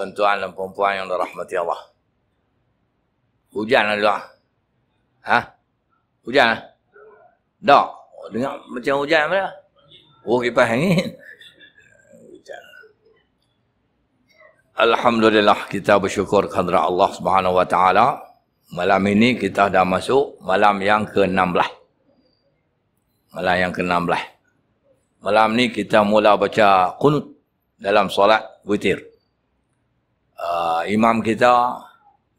tuan-tuan dan perempuan yang dirahmati Allah. Hujan lah dia. Ha? Hujan lah? Tak. Dengar macam hujan apa dah? Oh, kipas angin. Hujan. Alhamdulillah kita bersyukur kepada Allah Subhanahu Wa Taala. Malam ini kita dah masuk malam yang ke-16. Malam yang ke-16. Malam ni kita mula baca kunut dalam solat witir uh, imam kita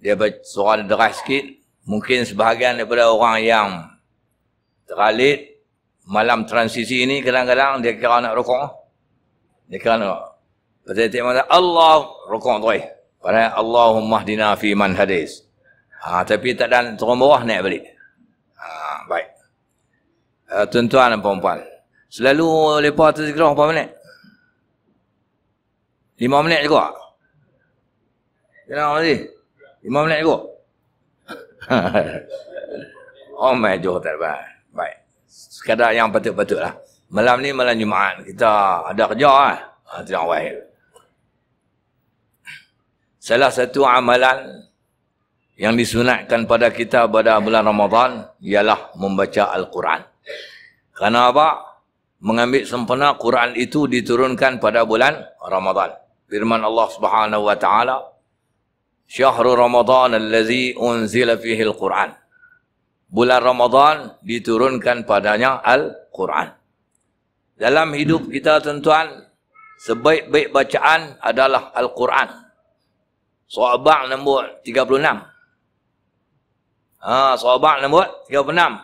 dia bersuara deras sikit mungkin sebahagian daripada orang yang teralit malam transisi ini kadang-kadang dia kira nak rukuk dia kira nak pasal dia kata Allah rukuk tu eh. padahal Allahumma hdina fi man hadis ha, tapi tak ada turun bawah naik balik ha, baik uh, tuan-tuan dan perempuan selalu lepas tu sekarang berapa minit? lima minit juga Jangan mandi. Imam naik go. oh my god, tak apa. Baik. Sekadar yang patut-patut lah. Malam ni malam Jumaat. Kita ada kerja lah. Ha, ah, tidak baik. Salah satu amalan yang disunatkan pada kita pada bulan Ramadan ialah membaca Al-Quran. Kerana apa? Mengambil sempena Quran itu diturunkan pada bulan Ramadan. Firman Allah Subhanahu Wa Taala, syahrul ramadhan allazi unzila fihi al-Qur'an. Bulan Ramadhan diturunkan padanya Al-Quran. Dalam hidup kita tuan-tuan, sebaik-baik bacaan adalah Al-Quran. Sobat nombor 36. Ha, Sobat nombor 36. Uh,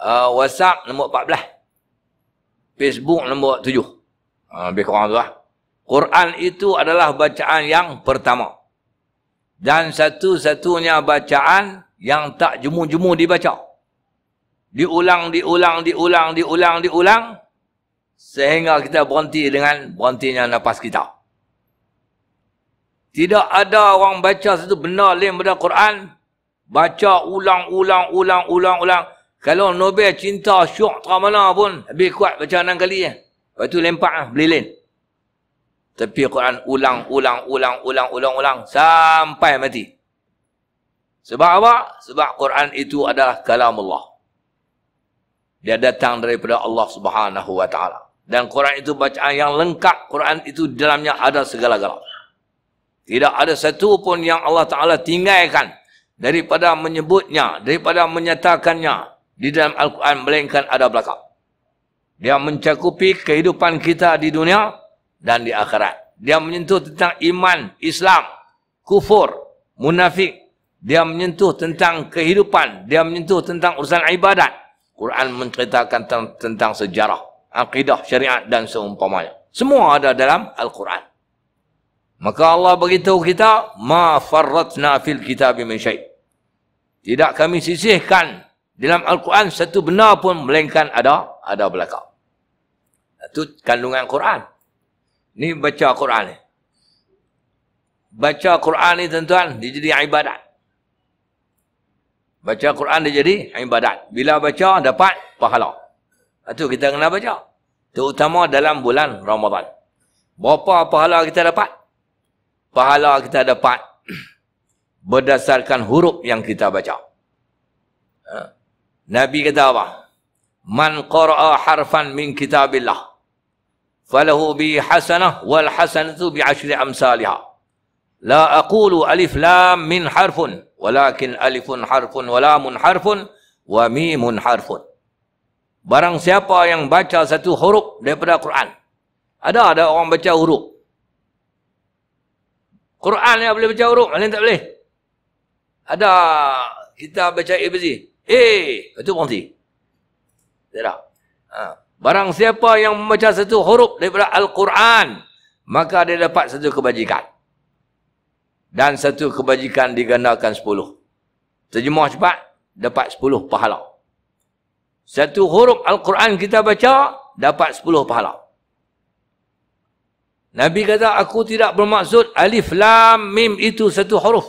ha, WhatsApp nombor 14. Facebook nombor 7. Ha, lebih kurang tu lah. Quran itu adalah bacaan yang pertama dan satu-satunya bacaan yang tak jemu-jemu dibaca. Diulang, diulang, diulang, diulang, diulang sehingga kita berhenti dengan berhentinya nafas kita. Tidak ada orang baca satu benda lain pada Quran baca ulang, ulang, ulang, ulang, ulang. Kalau Nobel cinta syuk, tak mana pun lebih kuat baca enam kali Lepas tu lempak lah, beli lain. Tapi Quran ulang, ulang, ulang, ulang, ulang, ulang sampai mati. Sebab apa? Sebab Quran itu adalah kalam Allah. Dia datang daripada Allah Subhanahu Wa Taala. Dan Quran itu bacaan yang lengkap. Quran itu dalamnya ada segala-galanya. Tidak ada satu pun yang Allah Ta'ala tinggalkan daripada menyebutnya, daripada menyatakannya di dalam Al-Quran melainkan ada belakang. Dia mencakupi kehidupan kita di dunia, dan di akhirat. Dia menyentuh tentang iman, Islam, kufur, munafik. Dia menyentuh tentang kehidupan. Dia menyentuh tentang urusan ibadat. Quran menceritakan tentang, tentang sejarah, akidah, syariat dan seumpamanya. Semua ada dalam Al-Quran. Maka Allah beritahu kita, Ma farratna fil kitab min syait. Tidak kami sisihkan dalam Al-Quran satu benar pun melainkan ada ada belakang. Itu kandungan Quran. Ini baca Quran ni. Baca Quran ni tuan-tuan, dia jadi ibadat. Baca Quran dia jadi ibadat. Bila baca dapat pahala. Itu ha, kita kena baca. Terutama dalam bulan Ramadan. Berapa pahala kita dapat? Pahala kita dapat berdasarkan huruf yang kita baca. Ha. Nabi kata apa? Man qara'a harfan min kitabillah. فله به حسنة والحسنة بعشر أمثالها لا أقول ألف لام من حرف ولكن ألف حرف ولام حرف وميم حرف Barang siapa yang baca satu huruf daripada Quran. Ada ada orang baca huruf. Quran yang boleh baca huruf, lain tak boleh. Ada kita baca ABC. Eh, itu berhenti. Tak ada. Ha. Barang siapa yang membaca satu huruf daripada Al-Quran, maka dia dapat satu kebajikan. Dan satu kebajikan digandakan sepuluh. Terjemah cepat, dapat sepuluh pahala. Satu huruf Al-Quran kita baca, dapat sepuluh pahala. Nabi kata, aku tidak bermaksud alif lam mim itu satu huruf.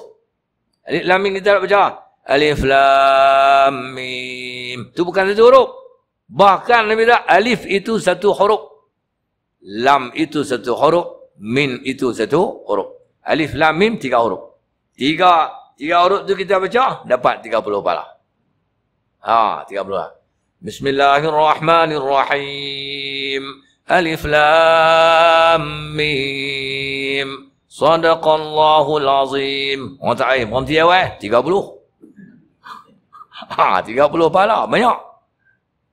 Alif lam mim kita tak baca. Alif lam mim. Itu bukan satu huruf. Bahkan Nabi tak, alif itu satu huruf. Lam itu satu huruf. Min itu satu huruf. Alif, lam, mim, tiga huruf. Tiga, tiga huruf tu kita baca, dapat tiga puluh pala. Ha, tiga puluh Bismillahirrahmanirrahim. Alif, lam, mim. Sadaqallahul azim. Orang tak ayah, berhenti ya, weh. Tiga puluh. Ha, tiga puluh pala. Banyak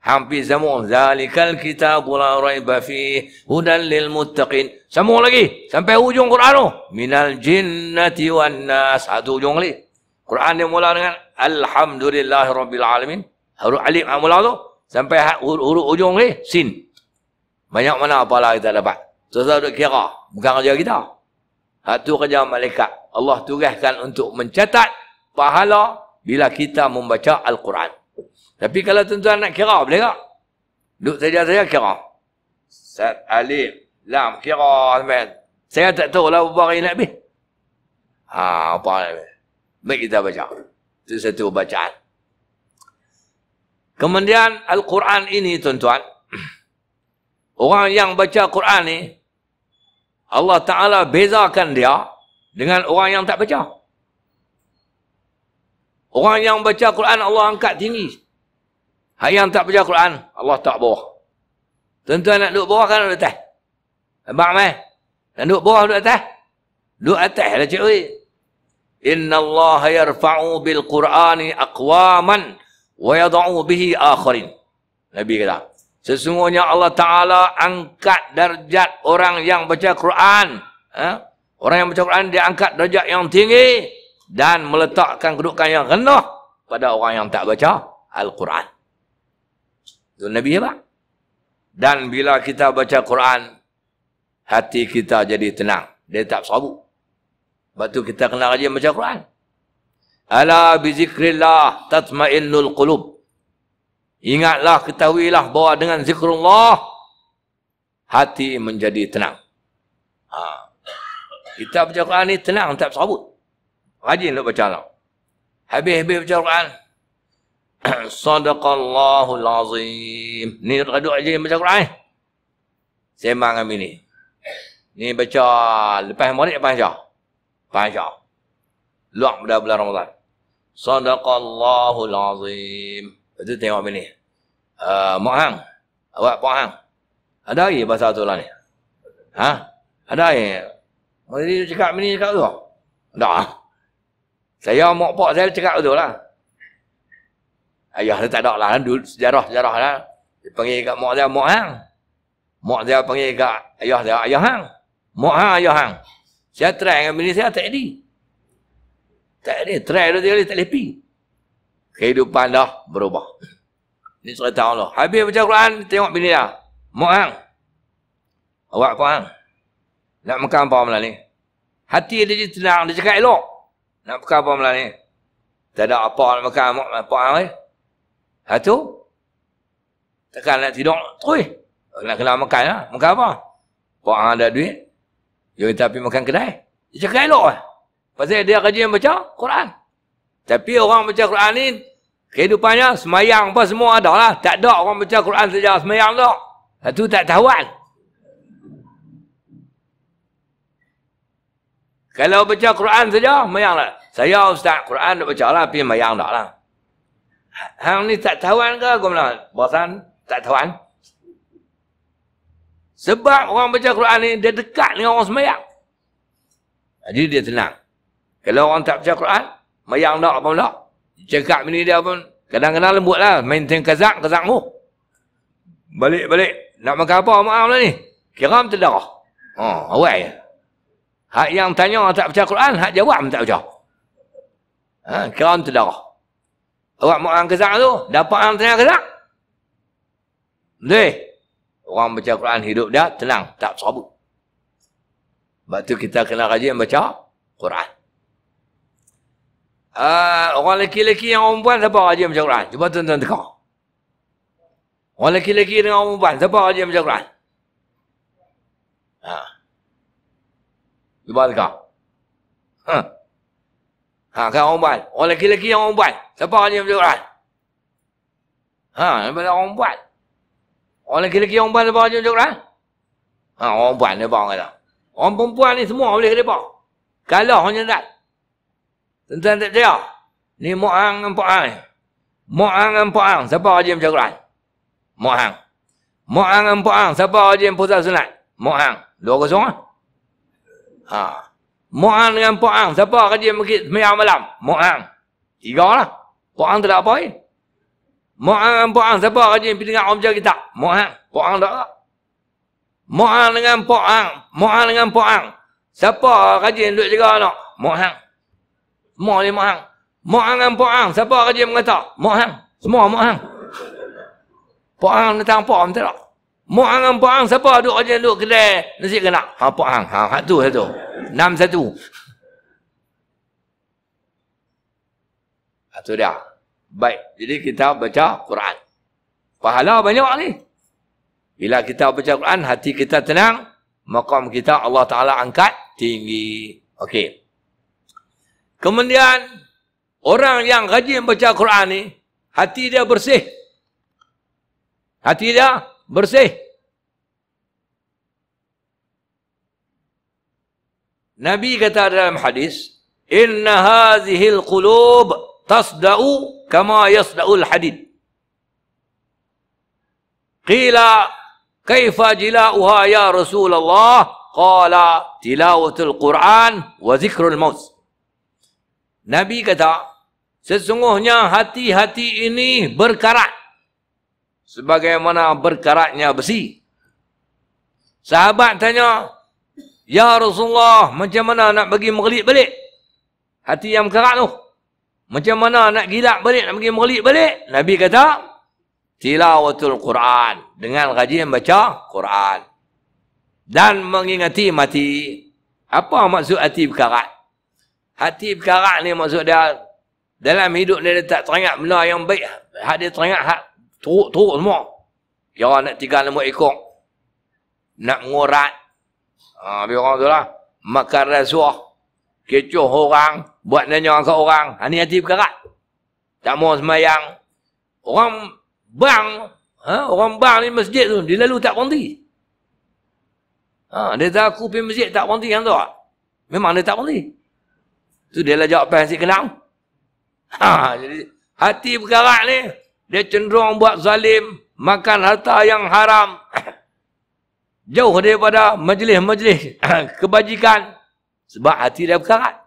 hampir semua zalikal kitab la bafi, hudan lil muttaqin semua lagi sampai ujung Quran tu minal jinnati wan nas satu ha, ujung lagi Quran dia mula dengan alhamdulillah rabbil alamin huruf alif mula tu sampai ha, huruf ujung ni sin banyak mana apalah kita dapat tu saya duk kira bukan kerja kita hak kerja malaikat Allah tugaskan untuk mencatat pahala bila kita membaca al-Quran tapi kalau tuan-tuan nak kira, boleh tak? Duduk saja saya kira. Sat alif, Lam kira. Man. Saya tak tahu lah apa yang nak habis. Ha, apa yang Baik kita baca. Itu satu bacaan. Kemudian Al-Quran ini tuan-tuan. Orang yang baca Quran ni. Allah Ta'ala bezakan dia dengan orang yang tak baca. Orang yang baca Quran Allah angkat tinggi. Hari yang tak baca Quran, Allah tak bawah. Tentu tuan nak duduk bawah kan duduk atas? Abang meh. Nak duduk bawah duduk atas? Duduk atas lah cikgu. Inna Allah yarfa'u bil Qur'ani aqwaman wa yada'u bihi akharin. Nabi kata, sesungguhnya Allah Ta'ala angkat darjat orang yang baca Quran. Ha? Orang yang baca Quran dia angkat darjat yang tinggi dan meletakkan kedudukan yang rendah pada orang yang tak baca Al-Quran. Itu Nabi hebat. Dan bila kita baca Quran, hati kita jadi tenang. Dia tak sabuk. Sebab tu kita kena rajin baca Quran. Ala bi zikrillah tatma'innul qulub. Ingatlah, ketahuilah bahwa dengan zikrullah, hati menjadi tenang. Ha. Kita baca Quran ni tenang, tak sabut. Rajin nak baca Allah. Habis-habis baca Quran, Sadaqallahul azim. Ni radu aja yang baca Quran. Sembang dengan bini. Ni baca lepas maghrib apa aja? Baca. Luak pada bulan Ramadan. Sadaqallahul azim. Itu tengok bini. Uh, ah, Mak hang. Awak Pak hang. Ada lagi bahasa tu lah ni. Ha? Ada lagi. Mereka cakap bini cakap tu. Dah. Saya mak pak saya cakap tu lah. Ayah dia tak ada lah. Kan? Sejarah-sejarah lah. Dia panggil kat mak dia, mak hang. Mak dia panggil kat ayah dia, ayah hang. Mak hang, ayah hang. Saya try dengan bini saya, tak ada. Tak ada. Try dia, dia tak lepi. Kehidupan dah berubah. Ini cerita Allah. Habis baca Quran, tengok bini dia. Mak hang. Awak apa hang? Nak makan apa malam ni? Hati dia jadi tenang, dia cakap elok. Nak makan apa malam ni? Tak ada apa nak makan, apa hang eh? Satu. Takkan nak tidur. Terus. Nak kena makan lah. Makan apa? Pak Ang ada duit. Dia kata pergi makan kedai. Dia cakap elok lah. Pasal dia kerja yang baca Quran. Tapi orang baca Quran ni. Kehidupannya semayang apa semua ada lah. Tak ada orang baca Quran saja semayang tak. Satu tak tahuan. Kalau baca Quran saja, semayang lah. Saya ustaz Quran nak baca lah, tapi mayang tak lah. Hang ni tak tawan ke aku bilang? Bosan, tak tawan. Sebab orang baca Quran ni, dia dekat dengan orang semayang. Jadi dia tenang. Kalau orang tak baca Quran, mayang tak apa pula. Cakap bini dia pun, kadang-kadang lembut lah. Main ting kezak, kezak mu. Balik-balik. Nak makan apa maaf lah ni? Kiram terdarah. Oh, ha, awal ya. Hak yang tanya orang tak baca Quran, hak jawab tak baca. Ha, kiram terdarah. Orang mu'an kezak tu, dapat orang tenang kezak. Boleh. Orang baca Quran hidup dia tenang, tak sabut. Sebab tu kita kena rajin baca Quran. Uh, orang lelaki-lelaki yang orang buat, siapa rajin baca Quran? Cuba tuan-tuan tengok. Orang lelaki-lelaki dengan orang perempuan, siapa rajin baca Quran? Ha. Cuba tengok. Huh. Ha, kan orang buat. Orang lelaki-lelaki yang orang buat. Siapa orang yang Quran? Ha, daripada orang buat. Orang lelaki-lelaki yang buat, siapa orang yang Quran? Ha, orang buat ni bang kata. Orang perempuan ni semua boleh kena bang. Kalau orang jendak. Tentang tak jaya. Ni moang dan pu'ang ni. Mu'ang dan pu'ang. Siapa orang yang Quran? Moang, moang dan pu'ang. Siapa orang yang pusat moang. Mu'ang. Dua kosong lah. Ha. Mu'an dengan Pu'an. Siapa kerja masjid semayang malam? Mu'an. Tiga lah. Pu'an tak ada apa ni. Eh? Mu'an dengan Pu'an. Siapa kerja yang pindah Om kita? Mu'an. Pu'an tak ada. Mu'an dengan Pu'an. Mu'an dengan Pu'an. Siapa kerja yang duduk jaga anak? Mu'an. Semua ni Mu'an. Mu'an dengan Pu'an. Siapa kerja yang mengatak? Mu'an. Semua Mu'an. Pu'an datang Pu'an tak ada. Mu'an dengan Pu'an. Siapa duduk kerja yang duduk kedai nasi kena? Ha Pu'an. Ha, satu, satu enam satu. Itu ha, dia. Baik. Jadi kita baca Quran. Pahala banyak ni. Bila kita baca Quran, hati kita tenang. Maqam kita Allah Ta'ala angkat tinggi. Okey. Kemudian, orang yang rajin baca Quran ni, hati dia bersih. Hati dia bersih. Nabi kata dalam hadis, "Inna hadhihi al-qulub tasda'u kama yasda'u al-hadid." Qila, "Kaifa jila'uha ya Rasulullah?" Qala, al Quran wa al maut." Nabi kata, sesungguhnya hati-hati ini berkarat sebagaimana berkaratnya besi. Sahabat tanya, Ya Rasulullah, macam mana nak bagi merelit balik? Hati yang kerak tu. Macam mana nak gilak balik, nak bagi merelit balik? Nabi kata, tilawatul Quran. Dengan rajin baca Quran. Dan mengingati mati. Apa maksud hati berkarat? Hati berkarat ni maksud dia, dalam hidup ni dia tak teringat benda yang baik. Hak dia teringat hak teruk-teruk semua. Ya nak tiga lima ekor. Nak mengurat. Ha, habis orang tu lah. Makan rasuah. Kecoh orang. Buat nanya ke orang. Ha, ni hati berkarat. Tak mahu semayang. Orang bang. Ha, orang bang ni masjid tu. Dia lalu tak berhenti. Ha, dia tak aku pergi masjid tak berhenti yang tu. Memang dia tak berhenti. Tu dia lah jawab si kenal. Ha, jadi hati berkarat ni. Dia cenderung buat zalim. Makan harta yang haram jauh daripada majlis-majlis kebajikan sebab hati dia berkarat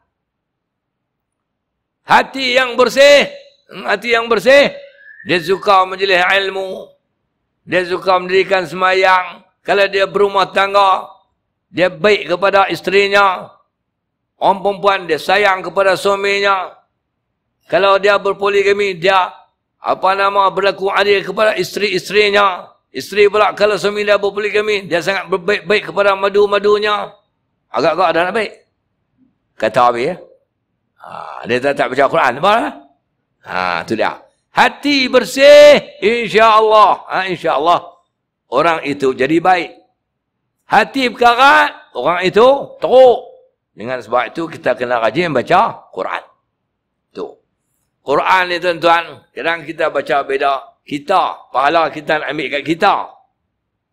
hati yang bersih hmm, hati yang bersih dia suka majlis ilmu dia suka mendirikan semayang kalau dia berumah tangga dia baik kepada isterinya orang perempuan dia sayang kepada suaminya kalau dia berpoligami dia apa nama berlaku adil kepada isteri-isterinya Isteri pula kalau suami dia berpoligami, dia sangat baik-baik kepada madu-madunya. Agak-agak ada nak baik. Kata Abi ya. Ha, dia tak, tak baca Quran. Nampak lah. Ha, tu dia. Hati bersih, insya-Allah. Ha, insya-Allah orang itu jadi baik. Hati berkarat, orang itu teruk. Dengan sebab itu kita kena rajin baca Quran. Tu. Quran ni tuan-tuan, kadang kita baca beda kita pahala kita nak ambil kat kita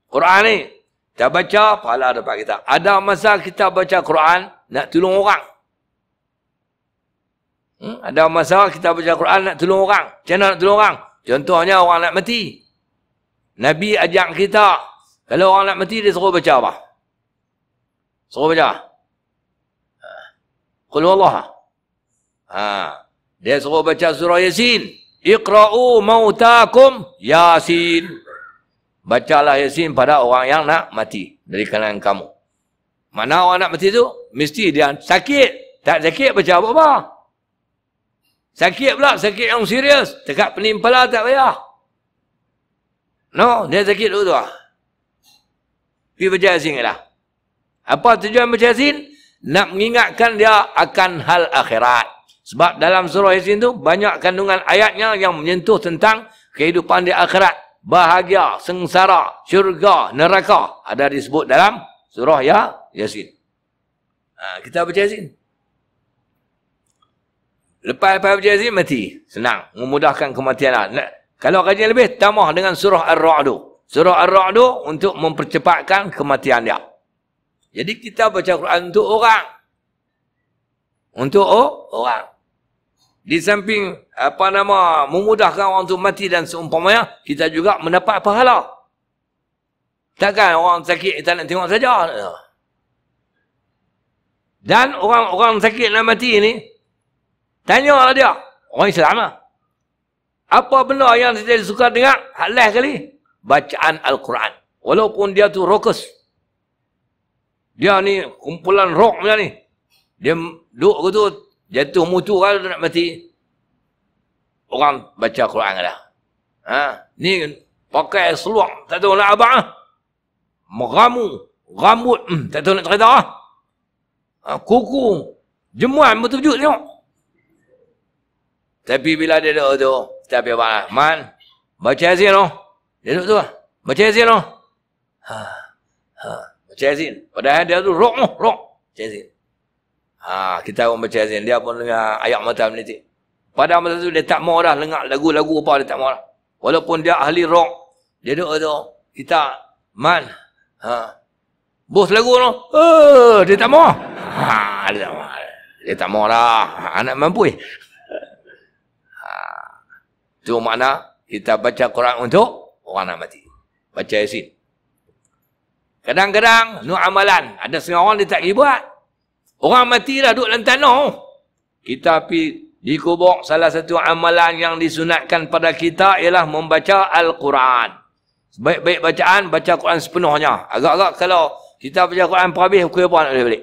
Quran ni kita baca pahala dapat kita ada masa kita baca Quran nak tolong orang hmm? ada masa kita baca Quran nak tolong orang macam mana nak tolong orang contohnya orang nak mati Nabi ajak kita kalau orang nak mati dia suruh baca apa suruh baca Qul Wallah ha. dia suruh baca surah Yasin Iqra'u mautakum yasin. Bacalah yasin pada orang yang nak mati dari kalangan kamu. Mana orang nak mati tu? Mesti dia sakit. Tak sakit baca apa-apa. Sakit pula, sakit yang serius. Tekat penimpala tak payah. No, dia sakit dulu tu lah. Pergi baca yasin ke lah. Apa tujuan baca yasin? Nak mengingatkan dia akan hal akhirat. Sebab dalam surah Yasin itu banyak kandungan ayatnya yang menyentuh tentang kehidupan di akhirat. Bahagia, sengsara, syurga, neraka ada disebut dalam surah ya Yasin. Ha, kita baca Yasin. Lepas-lepas baca Yasin mati. Senang. Memudahkan kematian. Nah, kalau rajin lebih, tamah dengan surah Ar-Ra'du. Surah Ar-Ra'du untuk mempercepatkan kematian dia. Jadi kita baca Quran untuk orang. Untuk orang di samping apa nama memudahkan orang tu mati dan seumpamanya kita juga mendapat pahala takkan orang sakit kita nak tengok saja dan orang-orang sakit nak mati ni tanyalah dia orang Islam lah apa benda yang dia suka dengar halah kali bacaan Al-Quran walaupun dia tu rokes dia ni kumpulan rok ni dia duduk ke Jatuh mutu kalau nak mati. Orang baca Quran ke lah. Ha? Ni pakai seluar. Tak tahu nak apa? Ah. Meramu. Rambut. Hmm, tak tahu nak cerita lah. Ha? Kuku. Jemuan bertujuk tengok. Tapi bila dia dah tu. Tapi Abang Rahman. Lah. Baca Azin lah. Dia duduk tu lah. Baca Azin lah. Ha. Ha. Baca Azin. Padahal dia tu rok lah. Rok. Baca Azin. Ha, kita pun baca Yasin. Dia pun dengar ayat mata meniti. Pada masa tu dia tak mahu dah lengak lagu-lagu apa dia tak mahu. dah. Walaupun dia ahli rock. Dia duduk tu. Kita man. Ha. Bos lagu tu. Oh, dia tak mahu. Ha, dia tak mahu, Dia tak mahu dah. Ha, anak mampu. Eh. Ha. Tu makna kita baca Quran untuk orang nak mati. Baca Yasin. Kadang-kadang nu amalan ada seorang dia tak boleh buat. Orang mati dah duduk dalam tanah. Kita pergi dikubur salah satu amalan yang disunatkan pada kita ialah membaca Al-Quran. sebaik baik bacaan, baca Quran sepenuhnya. Agak-agak kalau kita baca Quran perhabis, aku apa nak balik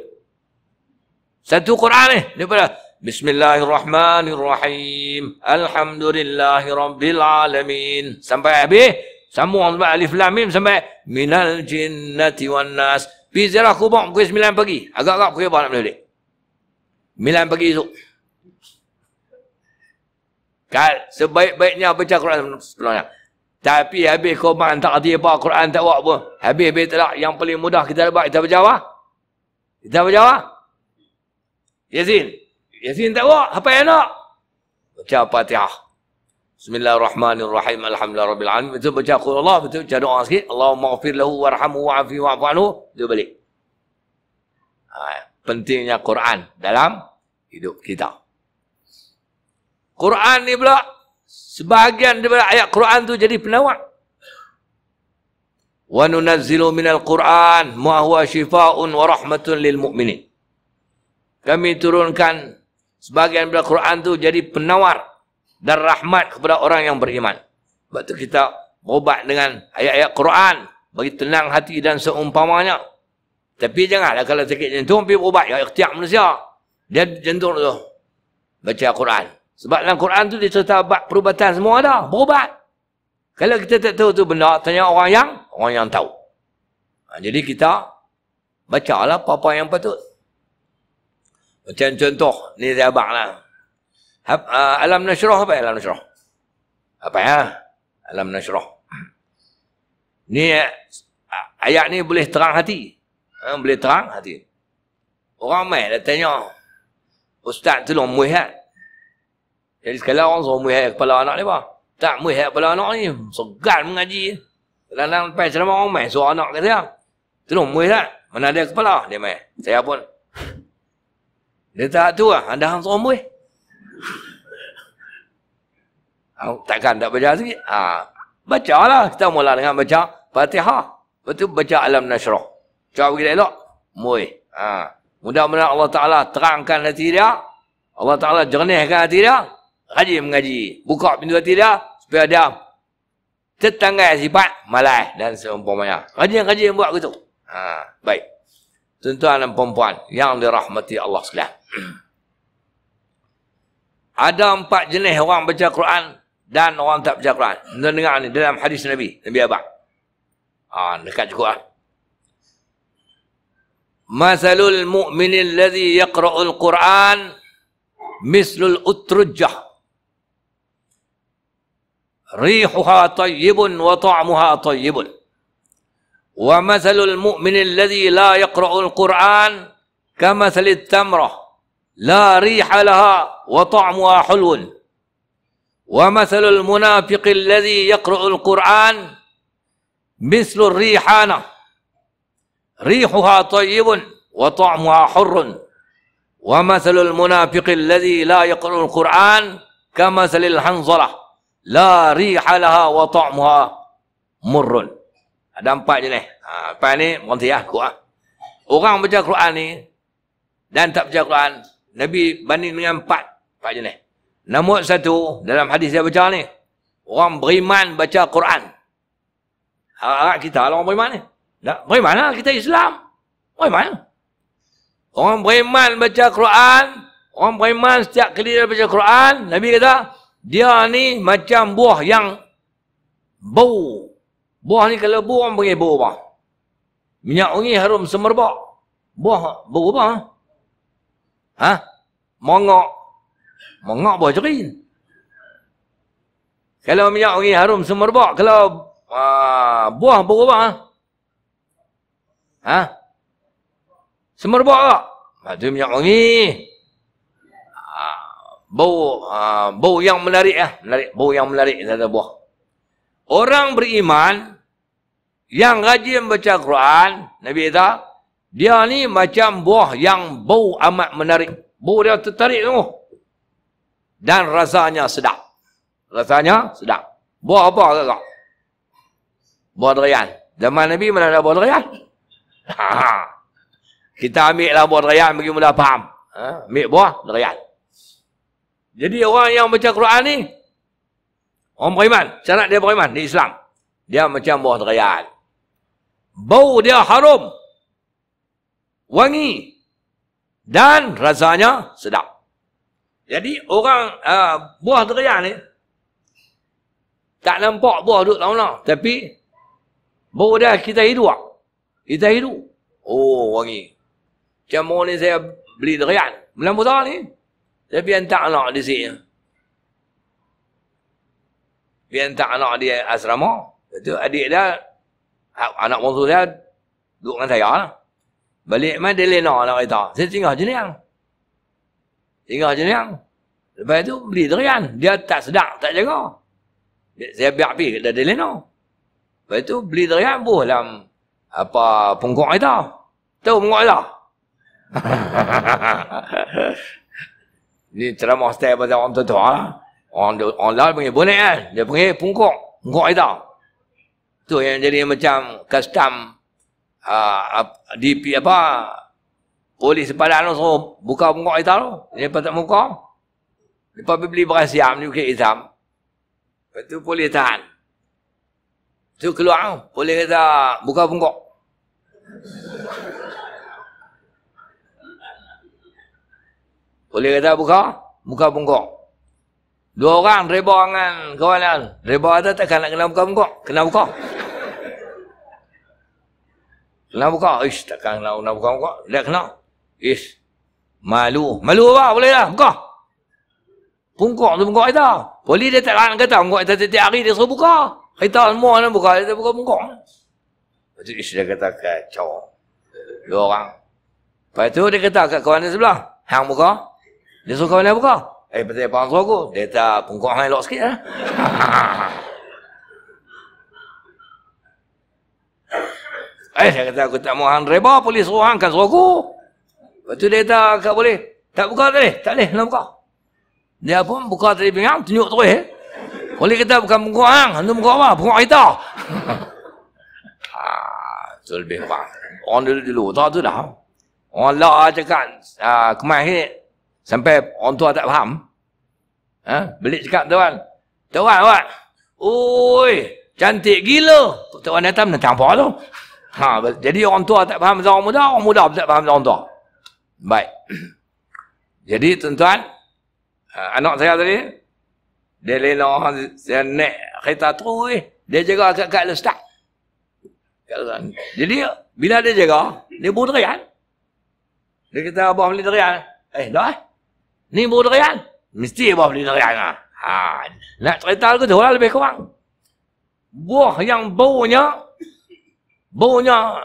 Satu Quran ni, daripada Bismillahirrahmanirrahim. Alhamdulillahirrabbilalamin. Sampai habis, Sambung sampai alif lam mim sampai minal jinnati wan nas. Pi ziarah kubur pukul 9 pagi. Agak-agak pukul berapa nak balik? 9 pagi esok. Kal sebaik-baiknya baca Quran sebelumnya. Tapi habis korban tak kerti apa Quran tak buat apa. Habis habis tak yang paling mudah kita dapat kita berjawa. Kita berjawa. Yasin. Yasin tak buat apa yang nak? Baca Fatihah. Bismillahirrahmanirrahim. Alhamdulillahirabbil Itu baca qul Allah, itu baca doa sikit. Allahumma ighfir lahu warhamhu wa'fi wa'fu anhu. Itu balik. Ha, pentingnya Quran dalam hidup kita. Quran ni pula sebahagian daripada ayat Quran tu jadi penawar. Wa nunazzilu minal Quran ma huwa syifaa'un wa rahmatun lil mu'minin. Kami turunkan sebahagian daripada Quran tu jadi penawar dan rahmat kepada orang yang beriman. Sebab tu kita berubat dengan ayat-ayat Quran bagi tenang hati dan seumpamanya. Tapi janganlah kalau sakit jantung pergi berubat ya ikhtiar manusia. Dia jantung tu baca Quran. Sebab dalam Quran tu dia cerita bab perubatan semua ada, berubat. Kalau kita tak tahu tu benda, tanya orang yang orang yang tahu. Ha, jadi kita bacalah apa-apa yang patut. Macam contoh, ni saya abang lah. Ha, uh, alam nasyrah apa alam nasyrah? Apa ya? Alam nasyrah. Ni ah, ayat ni boleh terang hati. Ha, boleh terang hati. Orang mai dah tanya. Ustaz tolong muihat. Jadi sekali orang suruh muihat kepala anak ni apa? Tak muihat kepala anak ni. Segan mengaji. Kadang-kadang lepas ceramah orang mai suruh anak kata. Tolong muihat. Mana ada kepala dia mai. Saya pun. Dia tak tu lah. Anda suruh muihat. Takkan tak baca sikit? Ha. Baca lah. Kita mula dengan baca Fatihah. Lepas tu baca Alam Nasrah. Cuba pergi elok. Mui. Ha. Mudah-mudahan Allah Ta'ala terangkan hati dia. Allah Ta'ala jernihkan hati dia. Rajin mengaji. Buka pintu hati dia. Supaya dia tetangga sifat malai dan seumpamanya. Rajin-rajin buat begitu. Ha. Baik. Tuan-tuan dan perempuan yang dirahmati Allah SWT. Ada empat jenis orang baca Quran dan orang tak baca Quran. Kita dengar ni dalam hadis Nabi, Nabi Abad. Ha, dekat cukup lah. Masalul mu'minin lazi yakra'ul Quran mislul utrujah. Rihuha tayyibun wa ta'muha tayyibun. Wa masalul mu'minin lazi la yakra'ul Quran kamasalit tamrah. لا ريح لها وطعمها حلو ومثل المنافق الذي يقرأ القرآن مثل الريحانة ريحها طيب وطعمها حر ومثل المنافق الذي لا يقرأ القرآن كمثل الحنظلة لا ريح لها وطعمها مر ada empat je ni. Ha, empat ni, berhenti lah, Quran. Orang baca Quran ni, dan tak baca Quran, Nabi banding dengan empat. Empat jenis. Nombor satu, dalam hadis saya baca ni. Orang beriman baca Quran. Harap-harap kita lah orang beriman ni. Tak, beriman lah kita Islam. Beriman lah. Orang beriman baca Quran. Orang beriman setiap kali dia baca Quran. Nabi kata, dia ni macam buah yang bau. Buah ni kalau buah orang beri bau apa? Minyak wangi harum semerbak. Buah bau apa? Ha? Ha? Mongok. Mongok buah jerin. Kalau minyak wangi harum semerbak. Kalau uh, buah berubah. Ha? ha? Semerbak tak? Itu minyak wangi. Ah, bau, uh, bau yang menarik ya, menarik, bau yang menarik ada buah. Orang beriman yang rajin baca Quran, Nabi kata, dia ni macam buah yang bau amat menarik. Bau dia tertarik tu. Dan rasanya sedap. Rasanya sedap. Buah apa ke kak? Buah durian. Zaman Nabi mana ada buah durian? Ha. Kita ambil lah buah durian bagi mula faham. Ha? Ambil buah durian. Jadi orang yang baca Quran ni, orang beriman. cara dia beriman di Islam. Dia macam buah durian. Bau dia harum wangi dan rasanya sedap. Jadi orang uh, buah durian ni tak nampak buah duduk lama-lama tapi baru dia kita hidup. Kita hidup. Oh wangi. Macam ni saya beli durian. Belum besar ni. Tapi yang tak nak di sini. Dia tak nak di asrama. Itu adik dia, anak bongsu dia, duduk dengan saya lah. Balik mai dia lena lah kereta. Saya tinggal je liang. Tinggal je liang. Lepas tu beli terian. Dia tak sedap, tak jaga. Saya biar pergi kat dia lena. Lepas tu beli terian pun dalam apa pungkuk kereta. Tahu pungkuk kereta. Ini ceramah setiap pasal orang tua-tua lah. Orang, orang lain panggil bonek kan. Dia panggil pungkuk. Pungkuk kereta. Tu yang jadi macam custom Ha, di apa polis sepadan anu suruh buka muka kita tu dia patut muka lepas pergi beli beras siam ni ukit hitam lepas tu polis tahan tu keluar tu polis kata buka muka polis kata buka muka muka dua orang reba dengan kawan-kawan reba tu takkan nak kena buka muka kena buka Kena buka. Ish, takkan nak, nak buka, buka. Dia kena. Ish. Malu. Malu apa? Boleh lah. Buka. Pungkuk tu buka kita. Polis dia tak nak kata. buka kita tiap hari dia suruh buka. Kita semua nak buka. Dia buka pungkuk. Lepas tu Ish dia kata kacau. Dua orang. Lepas tu dia kata kat kawan dia sebelah. Hang buka. Dia suruh kawan dia buka. Eh, betul pasal dia pangsa aku. Dia tak pungkuk hang elok sikit lah. Eh? Eh, saya kata aku tak mau hang reba, polis suruh hang kan suruh aku. Lepas tu dia kata, kak boleh. Tak buka tadi? Tak boleh, nak buka. Dia pun buka tadi pinggang, tunjuk terus. Eh. Polis kita bukan buka hang. Hantu buka apa? Buka kita. Haa, tu lebih kurang. Orang dulu dulu, tak tu dah. Orang lah cakap, uh, ha, kemah sampai orang tua tak faham. Ha? Belik cakap tu kan. Tuan, tuan. ui, cantik gila. Tuan datang, datang apa tu? Ha, jadi orang tua tak faham zaman muda, orang muda tak faham zaman tua. Baik. Jadi tuan-tuan, ha, anak saya tadi, dia lena saya naik kereta tu, eh. dia jaga kat kat lestak. Jadi, bila dia jaga, dia berderian. Dia kata, abah beli derian. Eh, dah. Eh. Ni berderian. Mesti abah beli derian lah. Ha. Nak cerita lagi tu lah, lebih kurang. Buah yang baunya, Bunya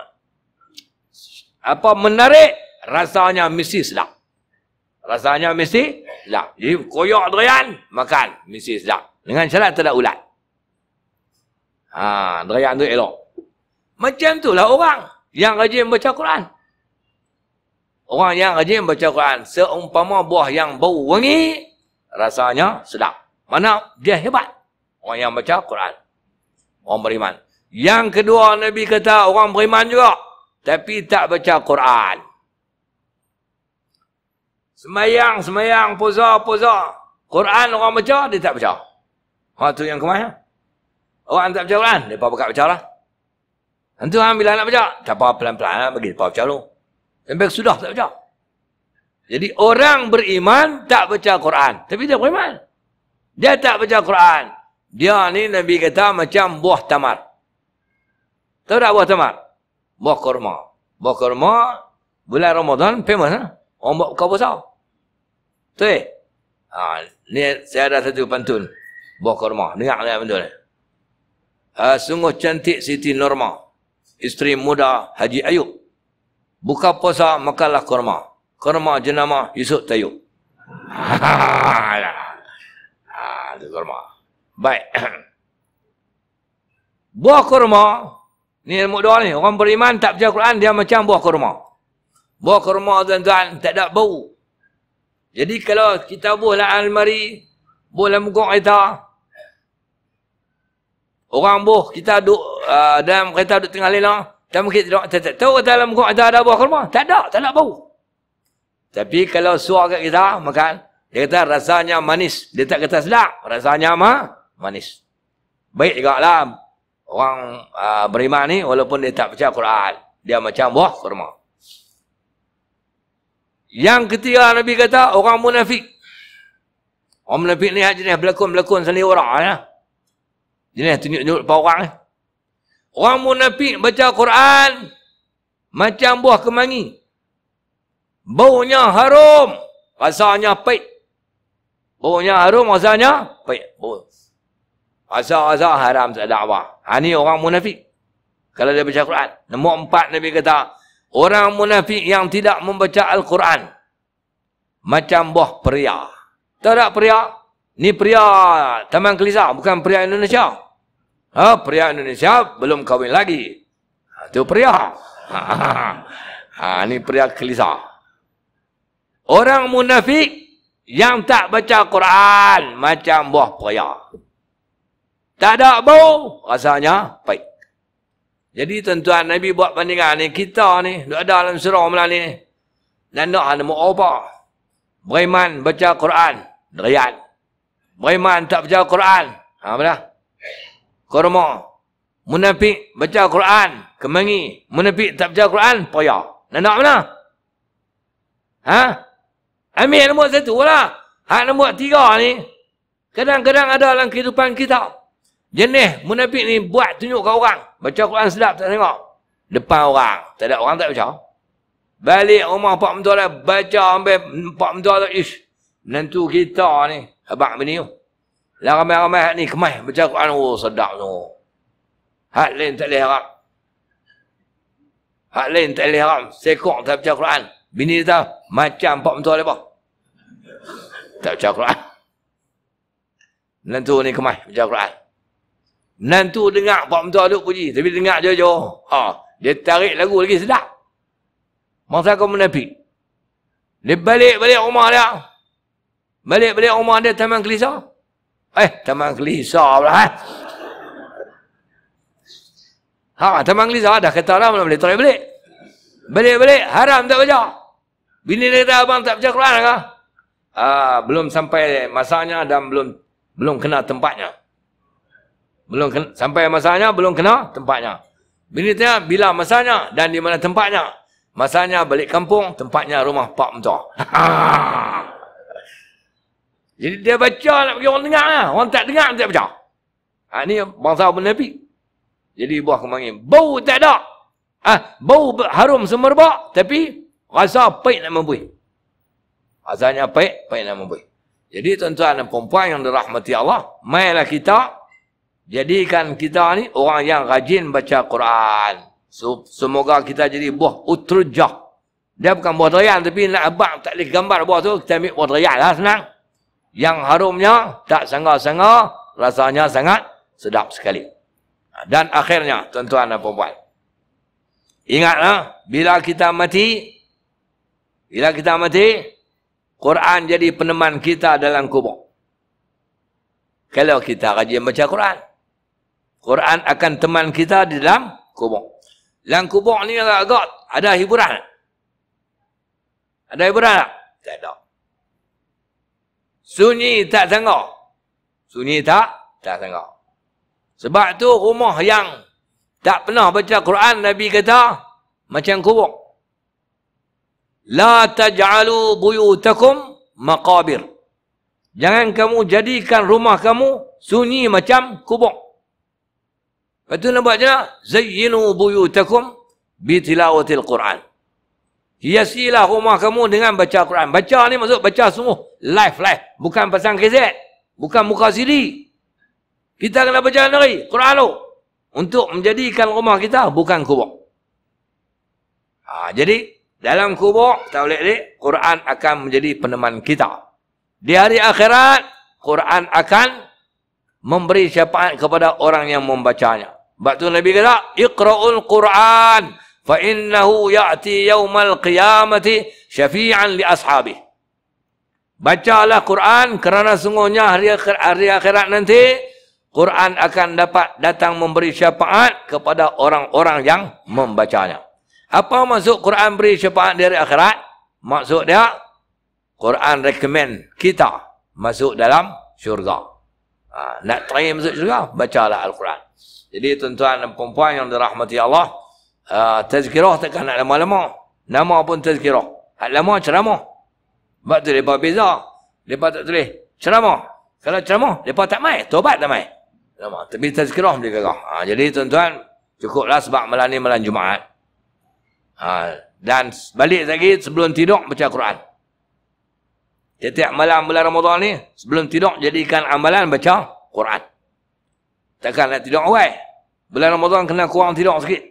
apa menarik rasanya mesti sedap rasanya mesti sedap jadi koyok durian makan mesti sedap dengan syarat tak ada ulat ha durian tu elok macam tu lah orang yang rajin baca Quran orang yang rajin baca Quran seumpama buah yang bau wangi rasanya sedap mana dia hebat orang yang baca Quran orang beriman yang kedua Nabi kata orang beriman juga tapi tak baca Quran. Semayang, semayang, puasa, puasa. Quran orang baca, dia tak baca. Hal tu yang kemarin. Orang tak baca Quran, dia pun bakal baca lah. Tentu lah bila nak baca, tak apa pelan-pelan lah, bagi dia baca lu. Sampai sudah tak baca. Jadi orang beriman tak baca Quran. Tapi dia beriman. Dia tak baca Quran. Dia ni Nabi kata macam buah tamar. Tahu tak apa tamar? Buah korma, Buah korma, bulan Ramadan, famous lah. Orang buat buka puasa. Tu eh? Ha, ni saya ada satu pantun. Buah korma, Dengar ni pantun ni. Ha, sungguh cantik Siti Norma. Isteri muda Haji Ayub. Buka puasa, makanlah korma, korma jenama Yusuf Tayub. ah, ha, ha, ha, ha, ha, ha, Ni ilmu doa ni. Orang beriman tak percaya Quran, dia macam buah kurma. Buah kurma tuan-tuan tak ada bau. Jadi kalau kita buahlah almari, buahlah muka kita, orang buah, kita duduk uh, dalam kereta duduk tengah lelah, kita mungkin tak, tahu kata dalam muka kereta ada buah kurma. Tak ada, tak ada bau. Tapi kalau suar kat kita, makan, dia kata rasanya manis. Dia tak kata sedap, rasanya mah manis. Baik juga lah orang uh, beriman ni walaupun dia tak baca Quran dia macam buah kurma yang ketiga Nabi kata orang munafik orang munafik ni jenis berlakon-berlakon sendiri orang ya. jenis tunjuk-tunjuk depan orang ya. orang munafik baca Quran macam buah kemangi baunya harum rasanya pahit baunya harum rasanya pahit Asal-asal haram tak dakwah. Ha ni orang munafik. Kalau dia baca Al Quran. Nombor empat Nabi kata, orang munafik yang tidak membaca Al-Quran. Macam buah pria. Tahu tak pria? Ni pria Taman Kelisa, bukan pria Indonesia. Ha, pria Indonesia belum kahwin lagi. Itu pria. Ha, ha, ha. ha, ni pria Kelisa. Orang munafik yang tak baca Al Quran macam buah pria. Tak ada bau, rasanya baik. Jadi tuan-tuan Nabi buat pandangan ni, kita ni, duk ada dalam surau malam ni. Dan duk ada mu'obah. Beriman baca Quran, derian. Beriman tak baca Quran, ha, dah? Kurma. Munafik baca Quran, kemangi. Munafik tak baca Quran, payah. Dan duk mana? Ha? Ambil nombor satu lah. Hak nombor tiga ni, kadang-kadang ada dalam kehidupan kita. Jenis munafik ni buat tunjuk ke orang. Baca Quran sedap tak tengok. Depan orang. Tak ada orang tak baca. Balik rumah Pak Mentua lah. Baca ambil Pak Mentua tu. Ish. Menantu kita ni. Abang bini tu. Lah ramai-ramai ni kemah. Baca Quran. Oh sedap tu. Hak lain tak boleh harap. Hak lain tak boleh harap. Sekok tak baca Quran. Bini dia tahu. Macam Pak Mentua lepas. Tak baca Quran. Menantu ni kemah. Baca Quran. Nan dengar Pak Mentua duk puji. Tapi dengar jauh-jauh. Ha, dia tarik lagu lagi sedap. Masa kau menafik. Dia balik-balik rumah dia. Balik-balik rumah dia taman kelisah. Eh, taman kelisah pula. Eh. Ha, taman kelisah dah kata lah. Mula boleh tarik balik. Balik-balik. Haram tak baca. Bini dia kata abang tak baca Quran ke? Ah, belum sampai masanya dan belum belum kena tempatnya belum kena, sampai masanya belum kena tempatnya bila tanya bila masanya dan di mana tempatnya masanya balik kampung tempatnya rumah pak mentua jadi dia baca nak bagi orang dengar lah. orang tak dengar tak baca ha, ni bangsa pun nabi jadi buah kemangin bau tak ada ha, bau harum semerbak tapi rasa pahit nak membuih rasanya pahit pahit nak membuih jadi tuan-tuan dan perempuan yang dirahmati Allah, mainlah kita jadi kan kita ni orang yang rajin baca Quran. Semoga kita jadi buah utrujah. Dia bukan buah terayan tapi nak abang tak boleh gambar buah tu, kita ambil buah terayan lah senang. Yang harumnya tak sangga-sangga, rasanya sangat sedap sekali. Dan akhirnya, tuan-tuan dan perempuan. Ingatlah, ha? bila kita mati, bila kita mati, Quran jadi peneman kita dalam kubur. Kalau kita rajin baca Quran. Quran akan teman kita di dalam kubur. Dalam kubur ni agak-agak ada hiburan. Ada hiburan tak? Tak ada. Sunyi tak tengok. Sunyi tak? Tak tengok. Sebab tu rumah yang tak pernah baca Quran, Nabi kata macam kubur. La taj'alu buyutakum maqabir. Jangan kamu jadikan rumah kamu sunyi macam kubur. Lepas tu nampak macam mana? Zayyinu buyutakum bitilawatil Qur'an. Hiasilah rumah kamu dengan baca Quran. Baca ni maksud baca semua. Live, live. Bukan pasang kaset. Bukan muka siri. Kita kena baca dari Quran tu. Untuk menjadikan rumah kita bukan kubur. Ha, jadi, dalam kubur, tak boleh ni, Quran akan menjadi peneman kita. Di hari akhirat, Quran akan memberi syafaat kepada orang yang membacanya. Sebab tu Nabi kata, Iqra'ul Qur'an, fa innahu ya'ti yawmal qiyamati syafi'an li ashabi. Bacalah Quran kerana sungguhnya hari, hari akhirat nanti, Quran akan dapat datang memberi syafaat kepada orang-orang yang membacanya. Apa maksud Quran beri syafaat dari akhirat? Maksud dia, Quran recommend kita masuk dalam syurga. Ha, nak try masuk syurga, bacalah Al-Quran. Jadi tuan-tuan dan perempuan yang dirahmati Allah, uh, tazkirah takkan nak lama-lama. Nama pun tazkirah. Hak lama ceramah. Sebab tu mereka beza. Mereka tak tulis. Ceramah. Kalau ceramah, mereka tak main. Tobat tak main. Tapi tazkirah mereka gagal. Ha, jadi tuan-tuan, cukuplah sebab malam ni malam Jumaat. Ha, dan balik lagi sebelum tidur baca Quran. Setiap malam bulan Ramadan ni, sebelum tidur jadikan amalan baca Quran. Takkan nak tidur awal. Bulan Ramadan kena kurang tidur sikit.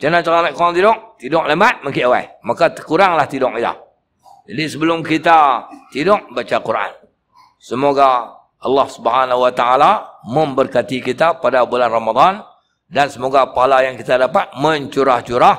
Macam mana cara nak kurang tidur? Tidur lambat, makin awal. Maka kuranglah tidur kita. Jadi sebelum kita tidur, baca Quran. Semoga Allah Subhanahu Wa Taala memberkati kita pada bulan Ramadan dan semoga pahala yang kita dapat mencurah-curah.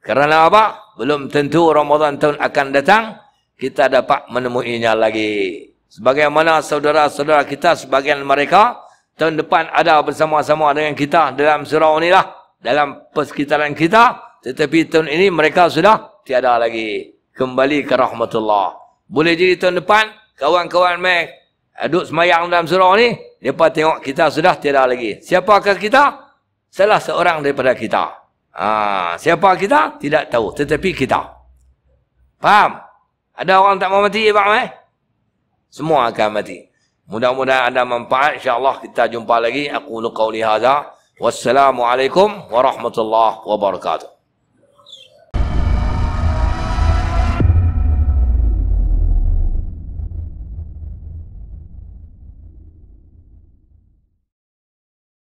Kerana apa? Belum tentu Ramadan tahun akan datang, kita dapat menemuinya lagi. Sebagaimana saudara-saudara kita, sebagian mereka, tahun depan ada bersama-sama dengan kita dalam surau ni lah. Dalam persekitaran kita. Tetapi tahun ini mereka sudah tiada lagi. Kembali ke rahmatullah. Boleh jadi tahun depan, kawan-kawan mereka eh, aduk semayang dalam surau ni, mereka tengok kita sudah tiada lagi. Siapakah kita? Salah seorang daripada kita. Ha, siapa kita? Tidak tahu. Tetapi kita. Faham? Ada orang tak mau mati, Pak Mai? Semua akan mati. Mudah-mudahan ada manfaat. InsyaAllah kita jumpa lagi. Aku lukau lihazah. Wassalamualaikum warahmatullahi wabarakatuh.